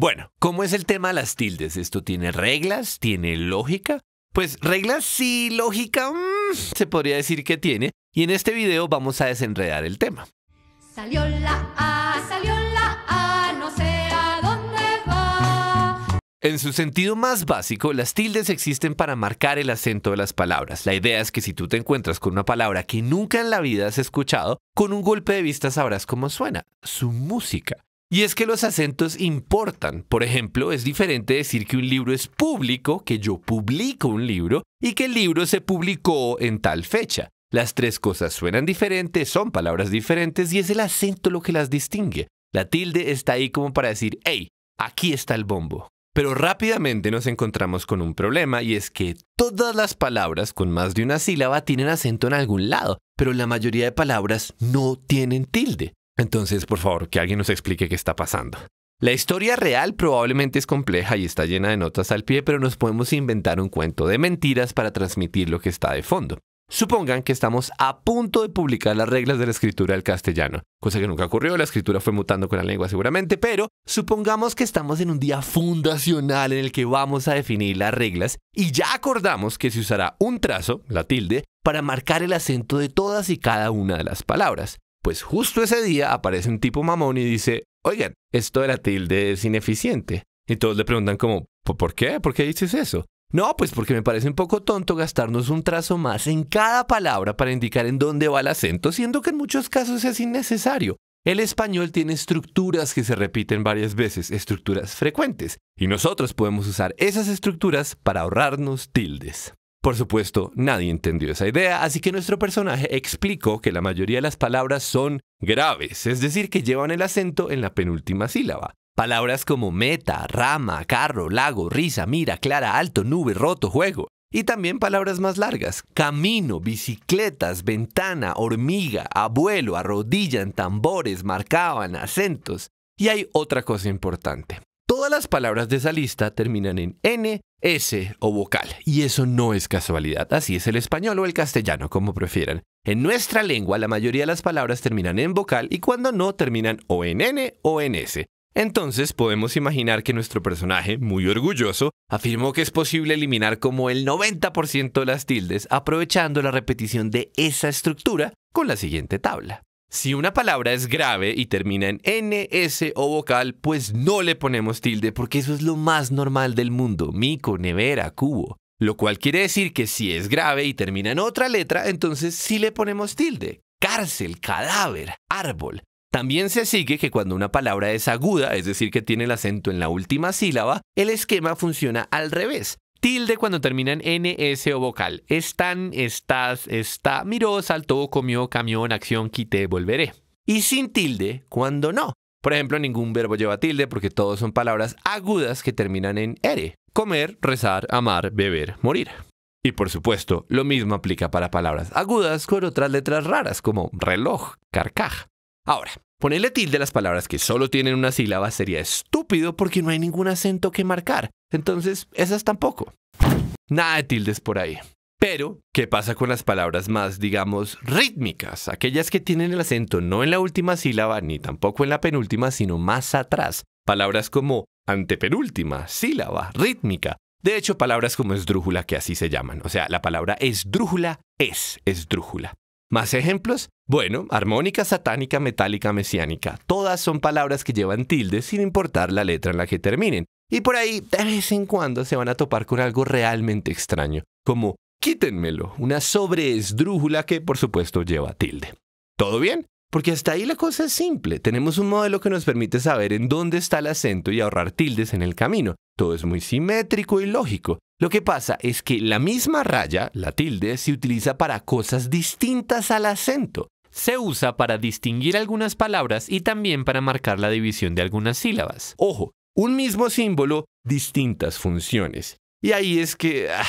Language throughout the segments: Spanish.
Bueno, ¿cómo es el tema de las tildes? ¿Esto tiene reglas? ¿Tiene lógica? Pues reglas sí, lógica mm, se podría decir que tiene, y en este video vamos a desenredar el tema. Salió la salió la no sé a dónde va. En su sentido más básico, las tildes existen para marcar el acento de las palabras. La idea es que si tú te encuentras con una palabra que nunca en la vida has escuchado, con un golpe de vista sabrás cómo suena, su música. Y es que los acentos importan. Por ejemplo, es diferente decir que un libro es público, que yo publico un libro, y que el libro se publicó en tal fecha. Las tres cosas suenan diferentes, son palabras diferentes y es el acento lo que las distingue. La tilde está ahí como para decir, hey, aquí está el bombo. Pero rápidamente nos encontramos con un problema y es que todas las palabras con más de una sílaba tienen acento en algún lado, pero la mayoría de palabras no tienen tilde. Entonces, por favor, que alguien nos explique qué está pasando. La historia real probablemente es compleja y está llena de notas al pie, pero nos podemos inventar un cuento de mentiras para transmitir lo que está de fondo. Supongan que estamos a punto de publicar las reglas de la escritura del castellano, cosa que nunca ocurrió, la escritura fue mutando con la lengua seguramente, pero supongamos que estamos en un día fundacional en el que vamos a definir las reglas y ya acordamos que se usará un trazo, la tilde, para marcar el acento de todas y cada una de las palabras. Pues justo ese día aparece un tipo mamón y dice, oigan, esto de la tilde es ineficiente. Y todos le preguntan como, ¿por qué? ¿Por qué dices eso? No, pues porque me parece un poco tonto gastarnos un trazo más en cada palabra para indicar en dónde va el acento, siendo que en muchos casos es innecesario. El español tiene estructuras que se repiten varias veces, estructuras frecuentes, y nosotros podemos usar esas estructuras para ahorrarnos tildes. Por supuesto, nadie entendió esa idea, así que nuestro personaje explicó que la mayoría de las palabras son graves, es decir, que llevan el acento en la penúltima sílaba. Palabras como meta, rama, carro, lago, risa, mira, clara, alto, nube, roto, juego. Y también palabras más largas, camino, bicicletas, ventana, hormiga, abuelo, arrodillan, tambores, marcaban, acentos. Y hay otra cosa importante. Todas las palabras de esa lista terminan en N, S o vocal, y eso no es casualidad, así es el español o el castellano, como prefieran. En nuestra lengua la mayoría de las palabras terminan en vocal y cuando no terminan o en N o en S. Entonces podemos imaginar que nuestro personaje, muy orgulloso, afirmó que es posible eliminar como el 90% de las tildes aprovechando la repetición de esa estructura con la siguiente tabla. Si una palabra es grave y termina en n, s o vocal, pues no le ponemos tilde porque eso es lo más normal del mundo, mico, nevera, cubo. Lo cual quiere decir que si es grave y termina en otra letra, entonces sí le ponemos tilde. Cárcel, cadáver, árbol. También se sigue que cuando una palabra es aguda, es decir, que tiene el acento en la última sílaba, el esquema funciona al revés. Tilde cuando termina en s o vocal. Están, estás, está, miró, saltó, comió, camión, acción, quité, volveré. Y sin tilde cuando no. Por ejemplo, ningún verbo lleva tilde porque todos son palabras agudas que terminan en r. Comer, rezar, amar, beber, morir. Y por supuesto, lo mismo aplica para palabras agudas con otras letras raras como reloj, carcaj. Ahora, Ponerle tilde a las palabras que solo tienen una sílaba sería estúpido porque no hay ningún acento que marcar. Entonces, esas tampoco. Nada de tildes por ahí. Pero, ¿qué pasa con las palabras más, digamos, rítmicas? Aquellas que tienen el acento no en la última sílaba ni tampoco en la penúltima, sino más atrás. Palabras como antepenúltima, sílaba, rítmica. De hecho, palabras como esdrújula, que así se llaman. O sea, la palabra esdrújula es esdrújula. ¿Más ejemplos? Bueno, armónica, satánica, metálica, mesiánica. Todas son palabras que llevan tildes sin importar la letra en la que terminen. Y por ahí, de vez en cuando, se van a topar con algo realmente extraño, como quítenmelo, una sobreesdrújula que por supuesto lleva tilde. ¿Todo bien? Porque hasta ahí la cosa es simple. Tenemos un modelo que nos permite saber en dónde está el acento y ahorrar tildes en el camino. Todo es muy simétrico y lógico. Lo que pasa es que la misma raya, la tilde, se utiliza para cosas distintas al acento. Se usa para distinguir algunas palabras y también para marcar la división de algunas sílabas. Ojo, un mismo símbolo, distintas funciones. Y ahí es que ah,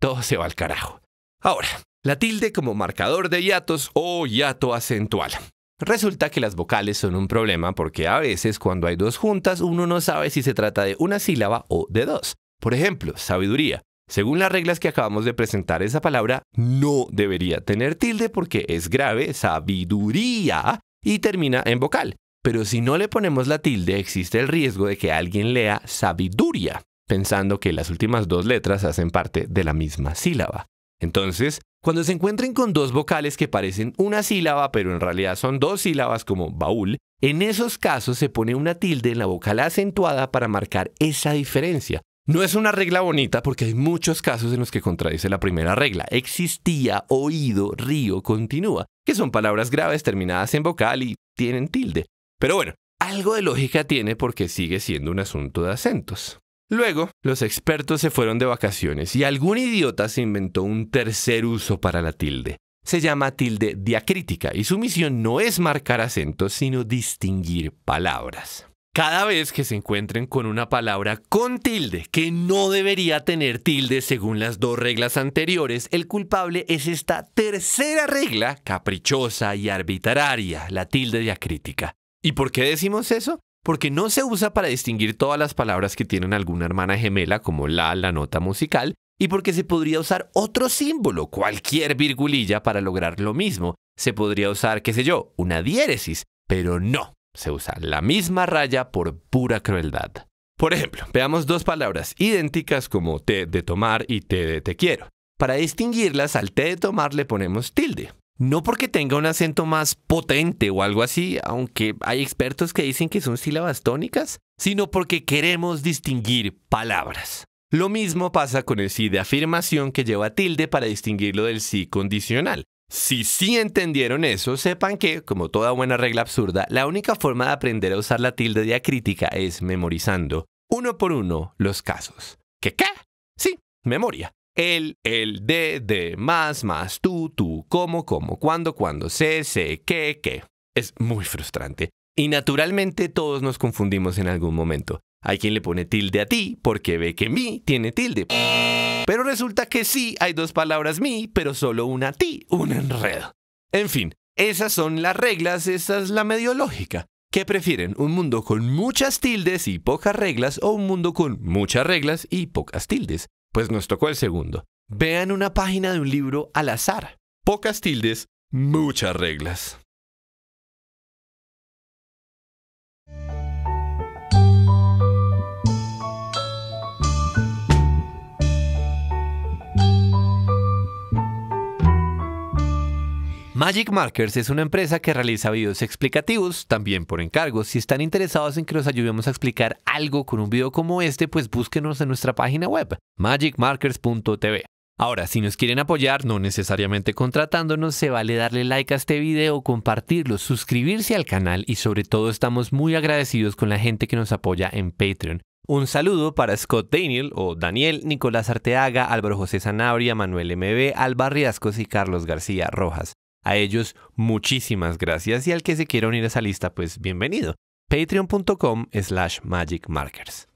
todo se va al carajo. Ahora, la tilde como marcador de hiatos o hiato acentual. Resulta que las vocales son un problema porque a veces cuando hay dos juntas uno no sabe si se trata de una sílaba o de dos. Por ejemplo, sabiduría. Según las reglas que acabamos de presentar, esa palabra no debería tener tilde porque es grave, sabiduría, y termina en vocal. Pero si no le ponemos la tilde, existe el riesgo de que alguien lea sabiduría, pensando que las últimas dos letras hacen parte de la misma sílaba. Entonces, cuando se encuentren con dos vocales que parecen una sílaba, pero en realidad son dos sílabas como baúl, en esos casos se pone una tilde en la vocal acentuada para marcar esa diferencia, no es una regla bonita porque hay muchos casos en los que contradice la primera regla. Existía, oído, río, continúa, que son palabras graves terminadas en vocal y tienen tilde. Pero bueno, algo de lógica tiene porque sigue siendo un asunto de acentos. Luego, los expertos se fueron de vacaciones y algún idiota se inventó un tercer uso para la tilde. Se llama tilde diacrítica y su misión no es marcar acentos, sino distinguir palabras. Cada vez que se encuentren con una palabra con tilde, que no debería tener tilde según las dos reglas anteriores, el culpable es esta tercera regla caprichosa y arbitraria, la tilde diacrítica. ¿Y por qué decimos eso? Porque no se usa para distinguir todas las palabras que tienen alguna hermana gemela, como la, la nota musical, y porque se podría usar otro símbolo, cualquier virgulilla, para lograr lo mismo. Se podría usar, qué sé yo, una diéresis, pero no se usa la misma raya por pura crueldad. Por ejemplo, veamos dos palabras idénticas como te de tomar y te de te quiero. Para distinguirlas, al te de tomar le ponemos tilde. No porque tenga un acento más potente o algo así, aunque hay expertos que dicen que son sílabas tónicas, sino porque queremos distinguir palabras. Lo mismo pasa con el sí de afirmación que lleva tilde para distinguirlo del sí condicional. Si sí entendieron eso, sepan que, como toda buena regla absurda, la única forma de aprender a usar la tilde diacrítica es memorizando, uno por uno, los casos. ¿Qué qué? Sí, memoria. El, el, de, de, más, más, tú, tú, cómo, cómo, cuándo, cuando sé, sé, qué, qué. Es muy frustrante. Y naturalmente todos nos confundimos en algún momento. Hay quien le pone tilde a ti porque ve que mi tiene tilde. Pero resulta que sí hay dos palabras mi, pero solo una ti, un enredo. En fin, esas son las reglas, esa es la medio lógica. ¿Qué prefieren? ¿Un mundo con muchas tildes y pocas reglas o un mundo con muchas reglas y pocas tildes? Pues nos tocó el segundo. Vean una página de un libro al azar. Pocas tildes, muchas reglas. Magic Markers es una empresa que realiza videos explicativos, también por encargo. Si están interesados en que los ayudemos a explicar algo con un video como este, pues búsquenos en nuestra página web, magicmarkers.tv. Ahora, si nos quieren apoyar, no necesariamente contratándonos, se vale darle like a este video, compartirlo, suscribirse al canal y sobre todo estamos muy agradecidos con la gente que nos apoya en Patreon. Un saludo para Scott Daniel o Daniel, Nicolás Arteaga, Álvaro José Sanabria, Manuel MB, Alba Riascos y Carlos García Rojas. A ellos muchísimas gracias y al que se quiera unir a esa lista, pues bienvenido. Patreon.com slash Magic Markers.